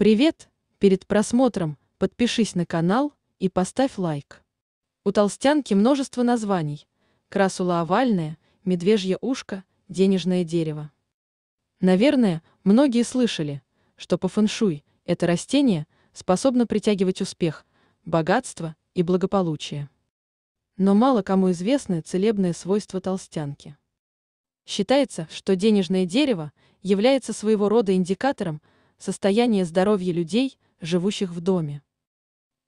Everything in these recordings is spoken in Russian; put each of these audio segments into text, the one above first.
Привет! Перед просмотром подпишись на канал и поставь лайк. У толстянки множество названий. Красула овальная, медвежье ушко, денежное дерево. Наверное, многие слышали, что по фэншуй это растение способно притягивать успех, богатство и благополучие. Но мало кому известны целебные свойства толстянки. Считается, что денежное дерево является своего рода индикатором – состояние здоровья людей, живущих в доме.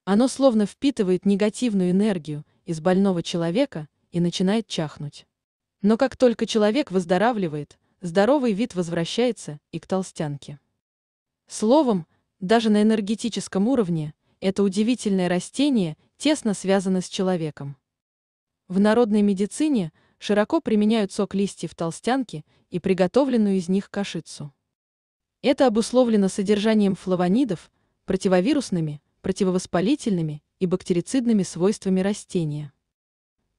Оно словно впитывает негативную энергию из больного человека и начинает чахнуть. Но как только человек выздоравливает, здоровый вид возвращается и к толстянке. Словом, даже на энергетическом уровне это удивительное растение тесно связано с человеком. В народной медицине широко применяют сок листьев толстянки и приготовленную из них кашицу. Это обусловлено содержанием флавонидов, противовирусными, противовоспалительными и бактерицидными свойствами растения.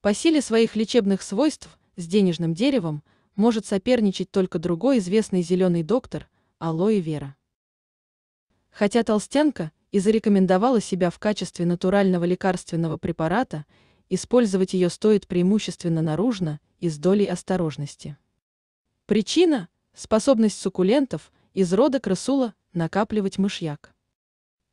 По силе своих лечебных свойств с денежным деревом может соперничать только другой известный зеленый доктор – алоэ вера. Хотя толстянка и зарекомендовала себя в качестве натурального лекарственного препарата, использовать ее стоит преимущественно наружно и с долей осторожности. Причина – способность суккулентов – из рода крысула накапливать мышьяк.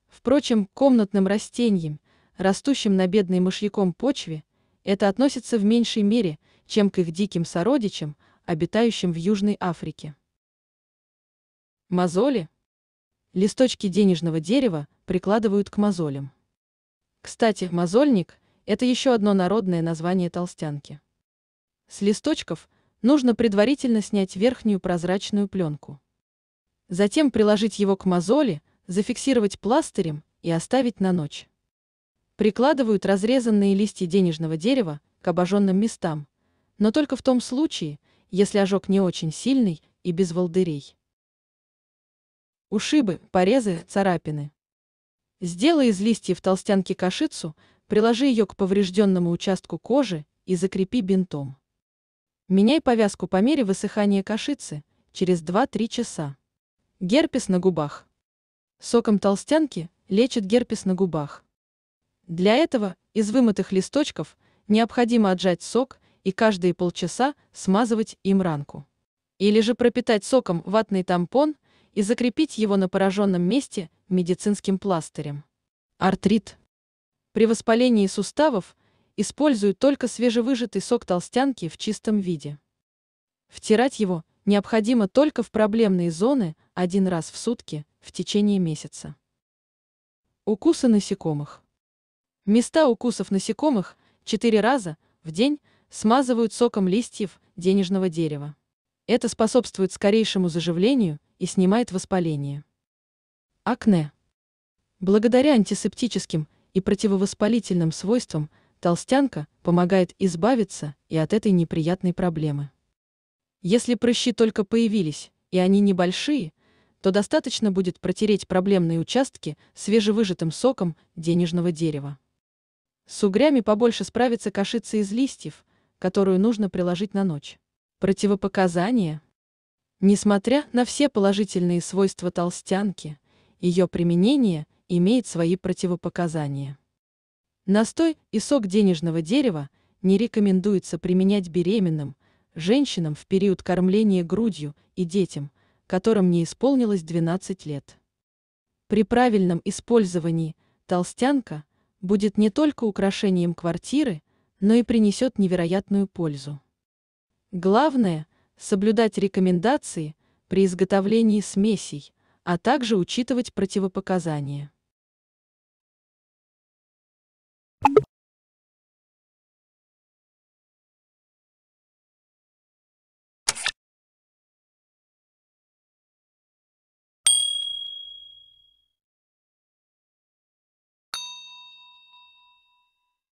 Впрочем, комнатным растениям, растущим на бедной мышьяком почве, это относится в меньшей мере, чем к их диким сородичам, обитающим в Южной Африке. Мозоли. Листочки денежного дерева прикладывают к мозолям. Кстати, мозольник – это еще одно народное название толстянки. С листочков нужно предварительно снять верхнюю прозрачную пленку. Затем приложить его к мозоли, зафиксировать пластырем и оставить на ночь. Прикладывают разрезанные листья денежного дерева к обожженным местам, но только в том случае, если ожог не очень сильный и без волдырей. Ушибы, порезы, царапины. Сделай из листьев толстянки кашицу, приложи ее к поврежденному участку кожи и закрепи бинтом. Меняй повязку по мере высыхания кашицы через 2-3 часа. Герпес на губах. Соком толстянки лечит герпес на губах. Для этого из вымытых листочков необходимо отжать сок и каждые полчаса смазывать им ранку. Или же пропитать соком ватный тампон и закрепить его на пораженном месте медицинским пластырем. Артрит. При воспалении суставов используют только свежевыжатый сок толстянки в чистом виде. Втирать его необходимо только в проблемные зоны один раз в сутки в течение месяца. Укусы насекомых. Места укусов насекомых 4 раза в день смазывают соком листьев денежного дерева. Это способствует скорейшему заживлению и снимает воспаление. Акне. Благодаря антисептическим и противовоспалительным свойствам толстянка помогает избавиться и от этой неприятной проблемы. Если прыщи только появились, и они небольшие, то достаточно будет протереть проблемные участки свежевыжатым соком денежного дерева. С угрями побольше справится кашица из листьев, которую нужно приложить на ночь. Противопоказания. Несмотря на все положительные свойства толстянки, ее применение имеет свои противопоказания. Настой и сок денежного дерева не рекомендуется применять беременным, женщинам в период кормления грудью и детям, которым не исполнилось 12 лет. При правильном использовании толстянка будет не только украшением квартиры, но и принесет невероятную пользу. Главное – соблюдать рекомендации при изготовлении смесей, а также учитывать противопоказания.